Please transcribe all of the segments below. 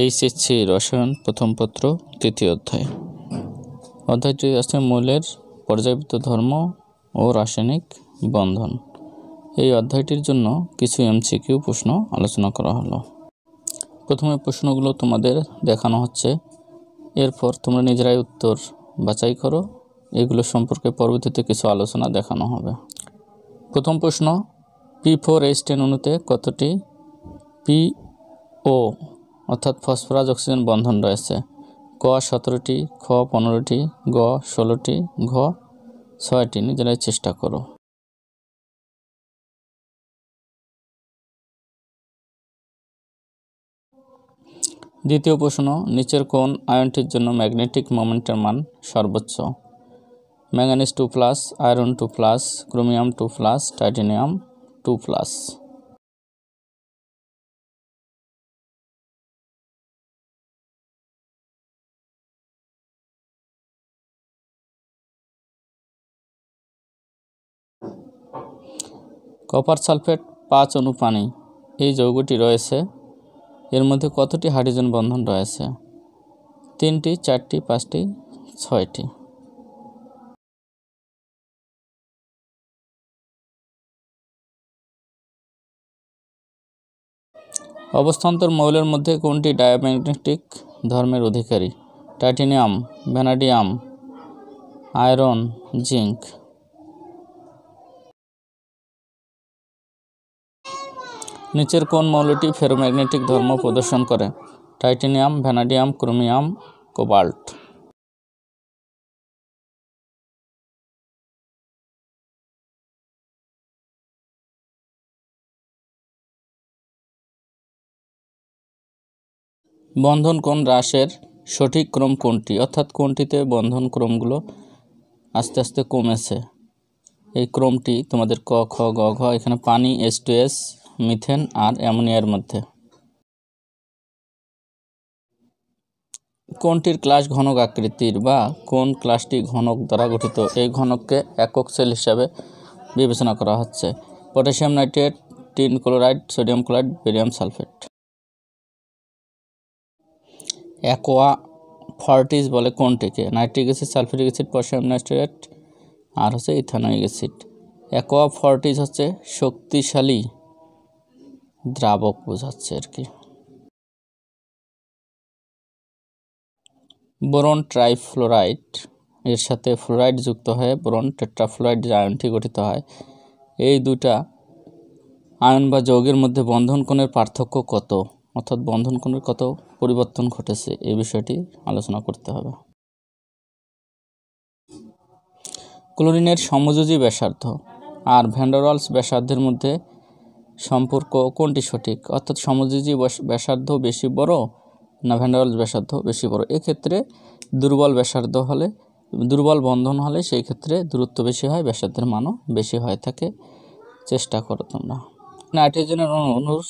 HSC রসায়ন প্রথম পত্র তৃতীয় অধ্যায় অধ্যায়টি আছে মূলের পর্যাবৃত্ত ধর্ম ও রাসায়নিক বন্ধন এই অধ্যায়টির জন্য কিছু এমসিকিউ প্রশ্ন আলোচনা করা হলো প্রথমে প্রশ্নগুলো তোমাদের দেখানো হচ্ছে এরপর তোমরা নিজেরাই উত্তর বাছাই করো এগুলো সম্পর্কে পরবর্তীতে কিছু আলোচনা দেখানো হবে প্রথম প্রশ্ন পি ফোর এইচ টেন অনুতে কতটি পি ও অর্থাৎ ফসফরাস অক্সিজেন বন্ধন রয়েছে ক সতেরোটি খ পনেরোটি গ ষোলোটি ঘ ছয়টি নিজেরাই চেষ্টা করো দ্বিতীয় প্রশ্ন নিচের কোন আয়নটির জন্য ম্যাগনেটিক মোমেন্টের মান সর্বোচ্চ manganese two plus iron two plus chromium two plus titanium two plus copper sulphate পাঁচ অনুপানি এই যৌগটি রয়েছে এর মধ্যে কতটি হাইড্রোজেন বন্ধন রয়েছে তিনটি চারটি পাঁচটি ছয়টি অবস্থান্তর মৌলের মধ্যে কোনটি ডায়াম্যাগনেটিক ধর্মের অধিকারী টাইটেনিয়াম ভ্যানাডিয়াম আয়রন জিঙ্ক নিচের কোন মৌলটি ফেরোম্যাগনেটিক ধর্ম প্রদর্শন করে টাইটেনিয়াম ভ্যানাডিয়াম ক্রোমিয়াম কোবাল্ট বন্ধন কোণ হ্রাসের সঠিক ক্রম কোনটি অর্থাৎ কোনটিতে বন্ধন ক্রমগুলো আস্তে আস্তে কমেছে এই ক্রমটি তোমাদের ক খ গ ঘ এখানে পানি এস টু এস মিথেন আর অ্যামোনিয়ার মধ্যে কোনটির ক্লাস ঘনক আকৃতির বা কোন ক্লাসটি ঘনক দ্বারা গঠিত এই ঘনককে একক সেল হিসাবে বিবেচনা করা হচ্ছে potassium nitrate tin chloride sodium chloride barium sulphate aqua fortis বলে কোনটিকে nitric acid sulphuric acid potassium nitrate আর হচ্ছে ইথানোয়িক অ্যাসিড অ্যাকোয়া ফর্টিস হচ্ছে শক্তিশালী দ্রাবক বোঝাচ্ছে আর কি বোরন ট্রাইফ্লোরাইড এর সাথে ফ্লোরাইড যুক্ত হয়ে বোরন টেট্রাফ্লোরাইড যে আয়নটি গঠিত হয় এই দুটা আয়ন বা যৌগের মধ্যে বন্ধন কোণের পার্থক্য কত অর্থাৎ বন্ধন কোণের কত পরিবর্তন ঘটেছে এই বিষয়টি আলোচনা করতে হবে ক্লোরিনের সমযোজী ব্যাসার্ধ আর ভ্যান্ডারওয়ালস ব্যাসার্ধের মধ্যে সম্পর্ক কোনটি সঠিক অর্থাৎ সমুদ্রজী ব্যাসার্ধ বেশি বড় না ভ্যান্ডারওয়ালস ব্যাসার্ধ বেশি বড় এক্ষেত্রে দুর্বল ব্যাসার্ধ হলে দুর্বল বন্ধন হলে সেই ক্ষেত্রে দূরত্ব বেশি হয় ব্যাসার্ধের মানও বেশি হয়ে থাকে চেষ্টা করো তোমরা নাইট্রোজেনের অনুর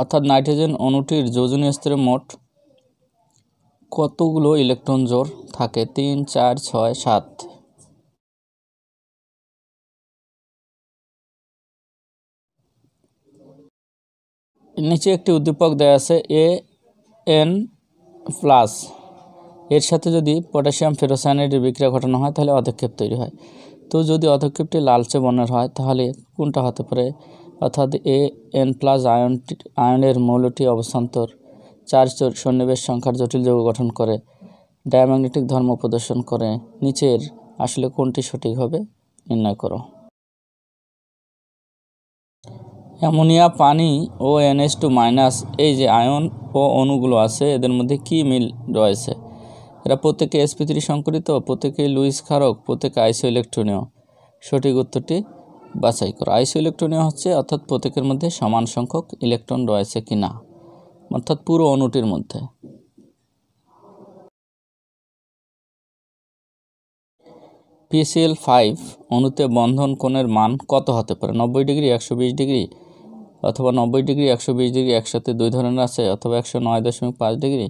অর্থাৎ নাইট্রোজেন অণুটির যোজনীয় স্তরে মোট কতগুলো ইলেকট্রন জোর থাকে তিন চার ছয় সাত নিচে একটি উদ্দীপক দেওয়া আছে এ এন প্লাস এর সাথে যদি পটাশিয়াম ফেরোসায়ানাইডের বিক্রিয়া ঘটানো হয় তাহলে অধক্ষেপ তৈরি হয় তো যদি অধক্ষেপটি লালচে বর্ণের হয় তাহলে কোনটা হতে পারে অর্থাৎ এ এন প্লাস আয়নটি আয়নের মৌলটি অবস্থান্তর চার্জ সন্নিবেশ সংখ্যার জটিল যৌগ গঠন করে ডায়াম্যাগনেটিক ধর্ম প্রদর্শন করে নিচের আসলে কোনটি সঠিক হবে নির্ণয় করো অ্যামোনিয়া পানি ও এনএস টু মাইনাস এই যে আয়ন ও অণুগুলো আছে এদের মধ্যে কি মিল রয়েছে এরা প্রত্যেকে এসপি থ্রি সংকরিত প্রত্যেকে লুইস ক্ষারক প্রত্যেকে আইসো ইলেকট্রনীয় সঠিক উত্তরটি বাছাই করো আইসো ইলেকট্রনীয় হচ্ছে অর্থাৎ প্রত্যেকের মধ্যে সমান সংখ্যক ইলেকট্রন রয়েছে কি না অর্থাৎ পুরো অণুটির মধ্যে পিসিএল ফাইভ অণুতে বন্ধন কোণের মান কত হতে পারে নব্বই ডিগ্রি একশো ডিগ্রি অথবা নব্বই ডিগ্রি একশো বিশ ডিগ্রি একসাথে দুই ধরনের আছে অথবা একশো নয় দশমিক পাঁচ ডিগ্রি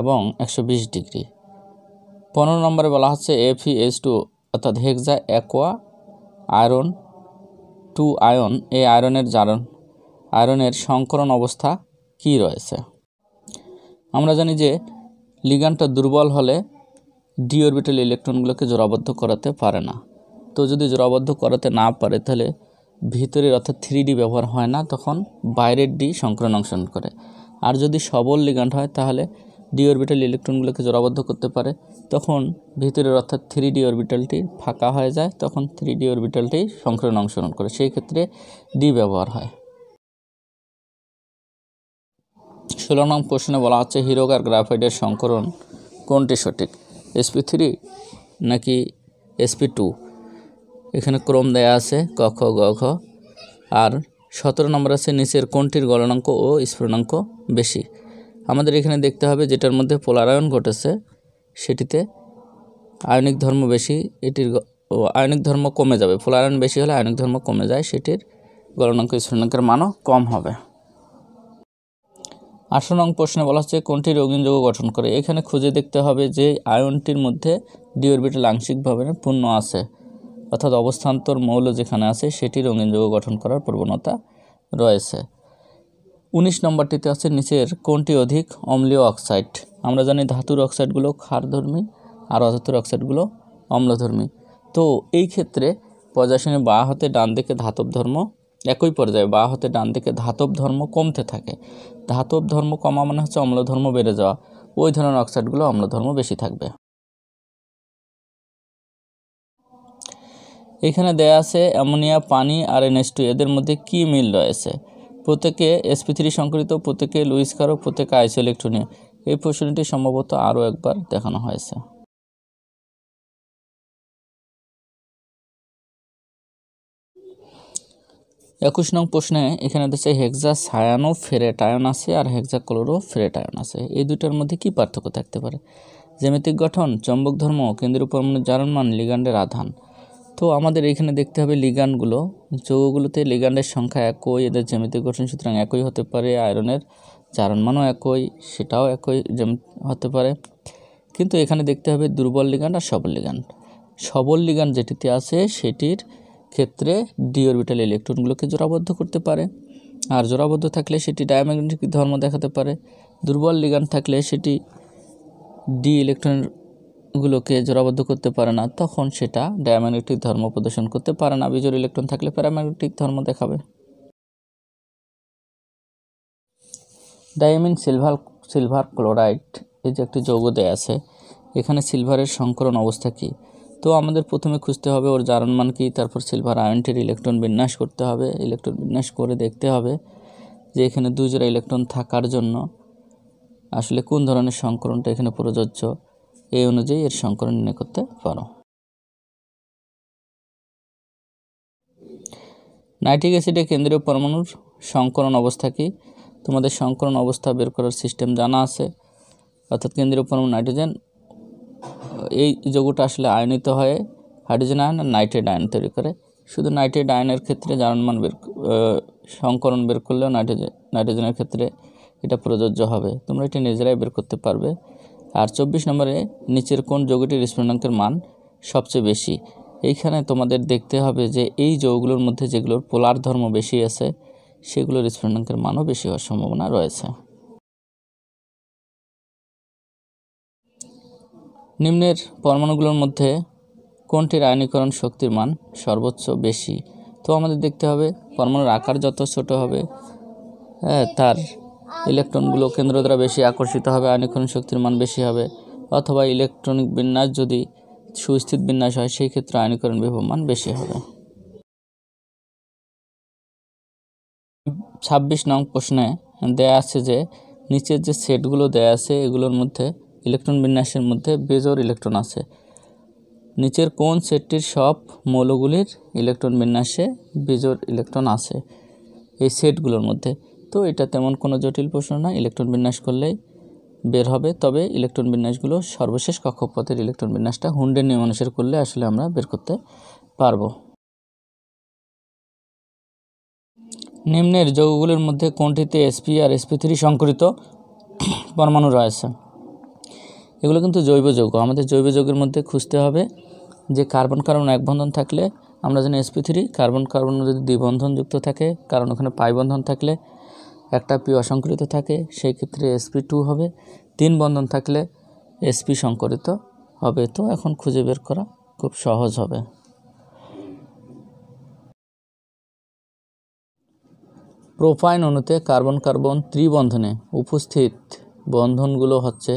এবং একশো বিশ ডিগ্রি পনেরো নম্বরে বলা হচ্ছে এফি এইচ টু অর্থাৎ hexa aqua iron two ion এই আয়রনের জারণ আয়রনের সংকরণ অবস্থা কি রয়েছে আমরা জানি যে লিগানটা দুর্বল হলে ডি অরবিটাল ইলেকট্রনগুলোকে জোরাবদ্ধ করাতে পারে না তো যদি জোরাবদ্ধ করাতে না পারে তাহলে ভিতরের অর্থাৎ থ্রি ডি ব্যবহার হয় না তখন বাইরের ডি সংকরণ অংশগ্রহণ করে আর যদি সবল লিগান্ড হয় তাহলে ডি অরবিটাল ইলেকট্রনগুলোকে জোড়াবদ্ধ করতে পারে তখন ভিতরের অর্থাৎ থ্রি ডি অরবিটালটি ফাঁকা হয়ে যায় তখন থ্রি ডি অরবিটালটি সংকরণ অংশগ্রহণ করে সেই ক্ষেত্রে ডি ব্যবহার হয় ষোলো নং প্রশ্নে বলা হচ্ছে হিরোগ আর গ্রাফাইটের সংকরণ কোনটি সঠিক এসপি থ্রি নাকি এসপি টু এখানে ক্রম দেয়া আছে ক খ গ খ আর সতেরো নম্বর আছে নিচের কোনটির গলনাঙ্ক ও স্ফুরণাঙ্ক বেশি আমাদের এখানে দেখতে হবে যেটার মধ্যে পোলারায়ন ঘটেছে সেটিতে আয়নিক ধর্ম বেশি এটির আয়নিক ধর্ম কমে যাবে পোলারায়ন বেশি হলে আয়নিক ধর্ম কমে যায় সেটির গলনাঙ্ক স্ফুরণাঙ্কের মানও কম হবে আঠারো নং প্রশ্নে বলা হচ্ছে কোনটি রঙিন গঠন করে এখানে খুঁজে দেখতে হবে যে আয়নটির মধ্যে ডি আংশিকভাবে পূর্ণ আছে অর্থাৎ অবস্থান্তর মৌল যেখানে আছে সেটি রঙিন যৌগ গঠন করার প্রবণতা রয়েছে উনিশ নম্বরটিতে আছে নিচের কোনটি অধিক অম্লীয় অক্সাইড আমরা জানি ধাতুর অক্সাইডগুলো ক্ষারধর্মী আর অধাতুর অক্সাইডগুলো অম্লধর্মী তো এই ক্ষেত্রে পর্যায়সনে বা হতে ডান দিকে ধাতব ধর্ম একই পর্যায়ে বা হতে ডান দিকে ধাতব ধর্ম কমতে থাকে ধাতব ধর্ম কমা মানে হচ্ছে অম্লধর্ম বেড়ে যাওয়া ওই ধরনের অক্সাইডগুলো অম্লধর্ম বেশি থাকবে এখানে দেয়া আছে অ্যামোনিয়া পানি আর এন এদের মধ্যে কি মিল রয়েছে প্রত্যেকে এসপি থ্রি সংকলিত প্রত্যেকে লুইস কারক প্রত্যেকে আইসোইলেকট্রনীয় এই প্রশ্নটি সম্ভবত আরও একবার দেখানো হয়েছে একুশ নং প্রশ্নে এখানে দেখছে হেক্সা সায়ানো ফেরেটায়ন আছে আর হেক্সা ক্লোরো আয়ন আছে এই দুটার মধ্যে কি পার্থক্য থাকতে পারে জ্যামিতিক গঠন চম্বক ধর্ম কেন্দ্রীয় পরমাণু জারণমান লিগান্ডের আধান তো আমাদের এখানে দেখতে হবে লিগানগুলো যৌগগুলোতে লিগানের সংখ্যা একই এদের জ্যামিতি গঠন সুতরাং একই হতে পারে আয়রনের চারণমানও একই সেটাও একই জ্যামি হতে পারে কিন্তু এখানে দেখতে হবে দুর্বল লিগান আর সবল লিগান সবল লিগান যেটিতে আছে সেটির ক্ষেত্রে ডিওরবিটাল ইলেকট্রনগুলোকে জোড়াবদ্ধ করতে পারে আর জোড়াবদ্ধ থাকলে সেটি ডায়াম্যাগনেটিক ধর্ম দেখাতে পারে দুর্বল লিগান থাকলে সেটি ডি ইলেকট্রনের গুলোকে জোড়াবদ্ধ করতে পারে না তখন সেটা ডায়াম্যাগনেটিক ধর্ম প্রদর্শন করতে পারে না বিজোর ইলেকট্রন থাকলে প্যারাম্যাগনেটিক ধর্ম দেখাবে ডায়ামিন সিলভার সিলভার ক্লোরাইড এই যে একটি যৌগ দেয়া আছে এখানে সিলভারের সংকরণ অবস্থা কী তো আমাদের প্রথমে খুঁজতে হবে ওর জারণ মান কী তারপর সিলভার আয়নটির ইলেকট্রন বিন্যাস করতে হবে ইলেকট্রন বিন্যাস করে দেখতে হবে যে এখানে দুই ইলেকট্রন থাকার জন্য আসলে কোন ধরনের সংকরণটা এখানে প্রযোজ্য এই অনুযায়ী এর সংকলন নির্ণয় করতে পারো নাইট্রিক অ্যাসিডের কেন্দ্রীয় পরমাণুর সংকলন অবস্থা কি তোমাদের সংকলন অবস্থা বের করার সিস্টেম জানা আছে অর্থাৎ কেন্দ্রীয় পরমাণু নাইট্রোজেন এই যোগটা আসলে আয়নিত হয়ে হাইড্রোজেন আয়ন আর নাইট্রেড আয়ন তৈরি করে শুধু নাইট্রেড আয়নের ক্ষেত্রে মান বের সংকরণ বের করলেও নাইট্রোজেন নাইট্রোজেনের ক্ষেত্রে এটা প্রযোজ্য হবে তোমরা এটি নিজেরাই বের করতে পারবে আর চব্বিশ নম্বরে নিচের কোন যৌগটির স্ফুটনাঙ্কের মান সবচেয়ে বেশি এইখানে তোমাদের দেখতে হবে যে এই যৌগুলোর মধ্যে যেগুলোর পোলার ধর্ম বেশি আছে সেগুলোর স্ফুটনাঙ্কের মানও বেশি হওয়ার সম্ভাবনা রয়েছে নিম্নের পরমাণুগুলোর মধ্যে কোনটির আয়নীকরণ শক্তির মান সর্বোচ্চ বেশি তো আমাদের দেখতে হবে পরমাণুর আকার যত ছোট হবে হ্যাঁ, তার ইলেকট্রনগুলো কেন্দ্র দ্বারা বেশি আকর্ষিত হবে আনিকরণ শক্তির মান বেশি হবে অথবা ইলেকট্রনিক বিন্যাস যদি সুস্থিত বিন্যাস হয় সেই ক্ষেত্রে আনিকরণ বিভব মান বেশি হবে ছাব্বিশ নং প্রশ্নে দেয়া আছে যে নিচের যে সেটগুলো দেয়া আছে এগুলোর মধ্যে ইলেকট্রন বিন্যাসের মধ্যে বেজোর ইলেকট্রন আছে নিচের কোন সেটটির সব মৌলগুলির ইলেকট্রন বিন্যাসে বেজোর ইলেকট্রন আছে এই সেটগুলোর মধ্যে তো এটা তেমন কোনো জটিল প্রশ্ন না ইলেকট্রন বিন্যাস করলেই বের হবে তবে ইলেকট্রন বিন্যাসগুলো সর্বশেষ কক্ষপথের ইলেকট্রন বিন্যাসটা হুন্ডের নিয়ম অনুসারে করলে আসলে আমরা বের করতে পারবো নিম্নের যৌগগুলির মধ্যে কোনটিতে এসপি আর এসপি থ্রি সংকরিত পরমাণু রয়েছে এগুলো কিন্তু জৈব যৌগ আমাদের জৈব যৌগের মধ্যে খুঁজতে হবে যে কার্বন কার্বন এক বন্ধন থাকলে আমরা জানি এসপি থ্রি কার্বন কার্বন যদি দ্বিবন্ধনযুক্ত থাকে কারণ ওখানে পাই বন্ধন থাকলে একটা পি অসংকরিত থাকে সেই ক্ষেত্রে এসপি টু হবে তিন বন্ধন থাকলে এসপি সংকরিত হবে তো এখন খুঁজে বের করা খুব সহজ হবে প্রোফাইন অণুতে কার্বন কার্বন ত্রিবন্ধনে উপস্থিত বন্ধনগুলো হচ্ছে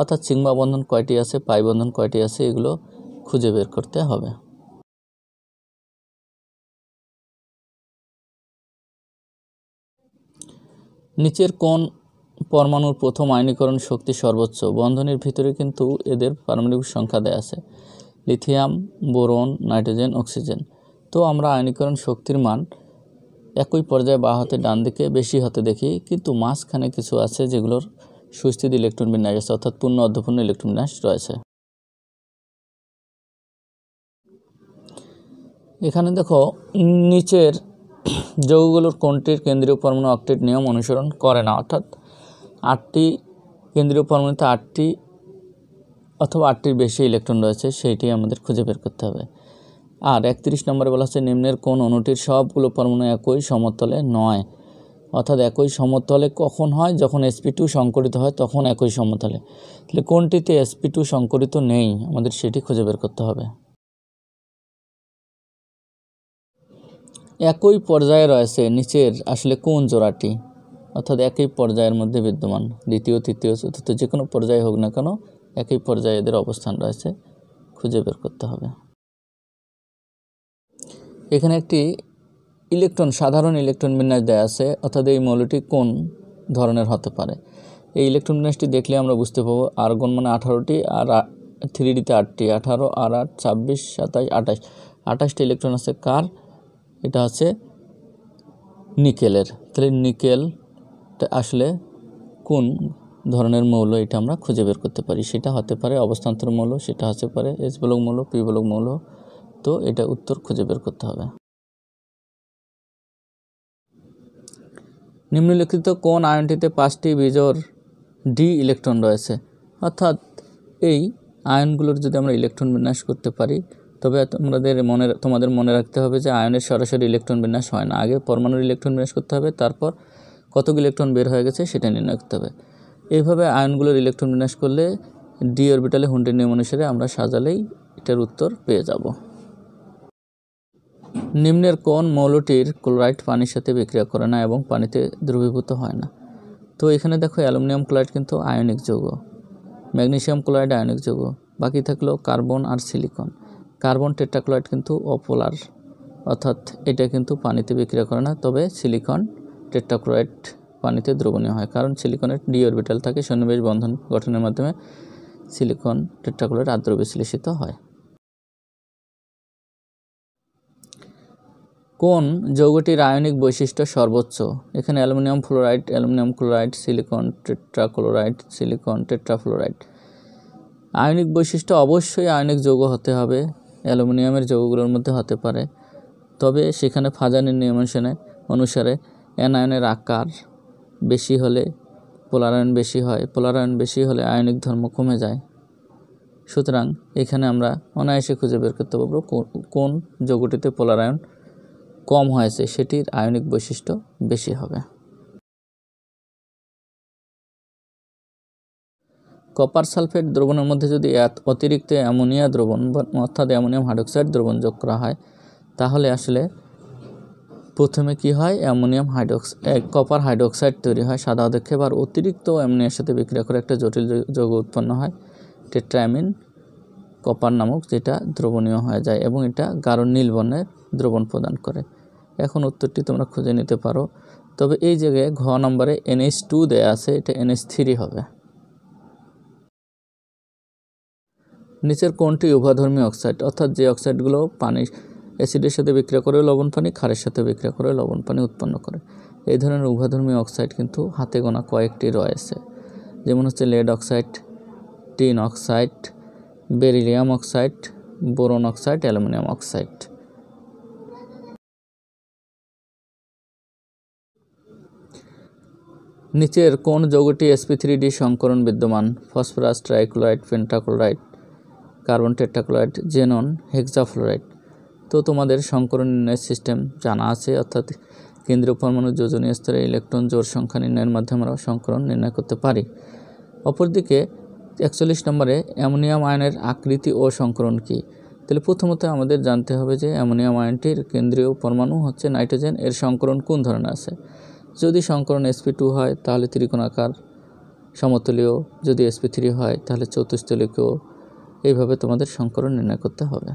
অর্থাৎ চিংবা বন্ধন কয়টি আছে পাই বন্ধন কয়টি আছে এগুলো খুঁজে বের করতে হবে নিচের কোন পরমাণুর প্রথম আয়নীকরণ শক্তি সর্বোচ্চ বন্ধনের ভিতরে কিন্তু এদের পারমাণবিক সংখ্যা দেয়া আছে লিথিয়াম বোরন নাইট্রোজেন অক্সিজেন তো আমরা আয়নীকরণ শক্তির মান একই পর্যায়ে বা হাতে ডান দিকে বেশি হতে দেখি কিন্তু মাঝখানে কিছু আছে যেগুলোর সুস্থিত ইলেকট্রন বিন্যাস আছে অর্থাৎ পূর্ণ অর্ধপূর্ণ ইলেকট্রন বিন্যাস রয়েছে এখানে দেখো নিচের যৌগগুলোর কোনটির কেন্দ্রীয় পরমাণু অক্টেট নিয়ম অনুসরণ করে না অর্থাৎ আটটি কেন্দ্রীয় পরমাণুতে আটটি অথবা আটটির বেশি ইলেকট্রন রয়েছে সেইটি আমাদের খুঁজে বের করতে হবে আর একত্রিশ নম্বরে বলা হচ্ছে নিম্নের কোন অণুটির সবগুলো পরমাণু একই সমতলে নয় অর্থাৎ একই সমতলে কখন হয় যখন এসপি টু সংকরিত হয় তখন একই সমতলে তাহলে কোনটিতে এসপি টু সংকরিত নেই আমাদের সেটি খুঁজে বের করতে হবে একই পর্যায়ে রয়েছে নিচের আসলে কোন জোড়াটি অর্থাৎ একই পর্যায়ের মধ্যে বিদ্যমান দ্বিতীয় তৃতীয় চতুর্থ যে কোনো পর্যায়ে হোক না কেন একই পর্যায়ে এদের অবস্থান রয়েছে খুঁজে বের করতে হবে এখানে একটি ইলেকট্রন সাধারণ ইলেকট্রন বিন্যাস দেয়া আছে অর্থাৎ এই মৌলটি কোন ধরনের হতে পারে এই ইলেকট্রন বিন্যাসটি দেখলে আমরা বুঝতে পারবো আর্গন মানে আঠারোটি আর থ্রি ডিতে আটটি আঠারো আর আট ছাব্বিশ সাতাশ আঠাশ আঠাশটি ইলেকট্রন আছে কার এটা আছে নিকেলের তাহলে নিকেল আসলে কোন ধরনের মৌল এটা আমরা খুঁজে বের করতে পারি সেটা হতে পারে অবস্থান্তর মৌল সেটা হতে পারে এস ব্লক মৌল পি ব্লক মৌল তো এটা উত্তর খুঁজে বের করতে হবে নিম্নলিখিত কোন আয়নটিতে পাঁচটি বিজোর ডি ইলেকট্রন রয়েছে অর্থাৎ এই আয়নগুলোর যদি আমরা ইলেকট্রন বিন্যাস করতে পারি তবে তোমাদের মনে তোমাদের মনে রাখতে হবে যে আয়নের সরাসরি ইলেকট্রন বিন্যাস হয় না আগে পরমাণুর ইলেকট্রন বিন্যাস করতে হবে তারপর কতগুলো ইলেকট্রন বের হয়ে গেছে সেটা নির্ণয় করতে হবে এইভাবে আয়নগুলোর ইলেকট্রন বিন্যাস করলে ডি অরবিটালে হুন্ডের নিয়ম অনুসারে আমরা সাজালেই এটার উত্তর পেয়ে যাব নিম্নের কোন মৌলটির ক্লোরাইড পানির সাথে বিক্রিয়া করে না এবং পানিতে দ্রবীভূত হয় না তো এখানে দেখো অ্যালুমিনিয়াম ক্লোরাইড কিন্তু আয়নিক যৌগ ম্যাগনেশিয়াম ক্লোরাইড আয়নিক যৌগ বাকি থাকলো কার্বন আর সিলিকন কার্বন টেট্রাক্লোরাইড কিন্তু অপোলার অর্থাৎ এটা কিন্তু পানিতে বিক্রিয়া করে না তবে সিলিকন টেট্রাক্লোরাইড পানিতে দ্রবণীয় হয় কারণ সিলিকনের ডি অরবিটাল থাকে সন্নিবেশ বন্ধন গঠনের মাধ্যমে সিলিকন টেট্রাক্লোরাইড আর্দ্র বিশ্লেষিত হয় কোন যৌগটির আয়নিক বৈশিষ্ট্য সর্বোচ্চ এখানে aluminium fluoride aluminium chloride silicon tetrachloride silicon tetrafluoride ionic বৈশিষ্ট্য অবশ্যই আয়নিক যৌগ হতে হবে অ্যালুমিনিয়ামের যৌগগুলোর মধ্যে হতে পারে তবে সেখানে ফাজানের নিয়মানুসারে অনুসারে অ্যানায়নের আকার বেশি হলে পোলারায়ন বেশি হয় পোলারায়ন বেশি হলে আয়নিক ধর্ম কমে যায় সুতরাং এখানে আমরা অনায়াসে খুঁজে বের করতে পারব কোন যৌগটিতে পোলারায়ন কম হয়েছে সেটির আয়নিক বৈশিষ্ট্য বেশি হবে কপার সালফেট দ্রবণের মধ্যে যদি অতিরিক্ত অ্যামোনিয়া দ্রবণ অর্থাৎ অ্যামোনিয়াম হাইড্রোক্সাইড দ্রবণ যোগ করা হয় তাহলে আসলে প্রথমে কি হয় অ্যামোনিয়াম হাইড্রোক্সাইড কপার হাইড্রোক্সাইড তৈরি হয় সাদা অধ্যক্ষে বা অতিরিক্ত অ্যামোনিয়ার সাথে বিক্রিয়া করে একটা জটিল যৌগ উৎপন্ন হয় টেট্রামিন কপার নামক যেটা দ্রবণীয় হয়ে যায় এবং এটা গাঢ় নীল বর্ণের দ্রবণ প্রদান করে এখন উত্তরটি তোমরা খুঁজে নিতে পারো তবে এই জায়গায় ঘ নম্বরে এনএস টু দেওয়া আছে এটা এনএস থ্রি হবে নিচের কোনটি উভয়ধর্মী অক্সাইড অর্থাৎ যে অক্সাইডগুলো পানির অ্যাসিডের সাথে বিক্রিয়া করে লবণ পানি ক্ষারের সাথে বিক্রিয়া করে লবণ পানি উৎপন্ন করে এই ধরনের উভয়ধর্মী অক্সাইড কিন্তু হাতে গোনা কয়েকটি রয়েছে যেমন হচ্ছে lead oxide tin oxide beryllium oxide boron oxide aluminium oxide নিচের কোন যৌগটি এসপি থ্রি ডি সংকরণ বিদ্যমান phosphorus trichloride pentachloride carbon tetrachloride xenon hexafluoride তো তোমাদের সংকরণ নির্ণয়ের সিস্টেম জানা আছে অর্থাৎ কেন্দ্রীয় পরমাণু যোজনীয় স্তরে ইলেকট্রন জোর সংখ্যা নির্ণয়ের মাধ্যমে আমরা সংকরণ নির্ণয় করতে পারি অপরদিকে একচল্লিশ নম্বরে অ্যামোনিয়াম আয়নের আকৃতি ও সংকরণ কী তাহলে প্রথমত আমাদের জানতে হবে যে অ্যামোনিয়াম আয়নটির কেন্দ্রীয় পরমাণু হচ্ছে নাইট্রোজেন এর সংকরণ কোন ধরনের আছে যদি সংকরণ এসপি টু হয় তাহলে ত্রিকোণাকার সমতলীয় যদি এসপি থ্রি হয় তাহলে চতুস্তলীয় এইভাবে তোমাদের সংকলন নির্ণয় করতে হবে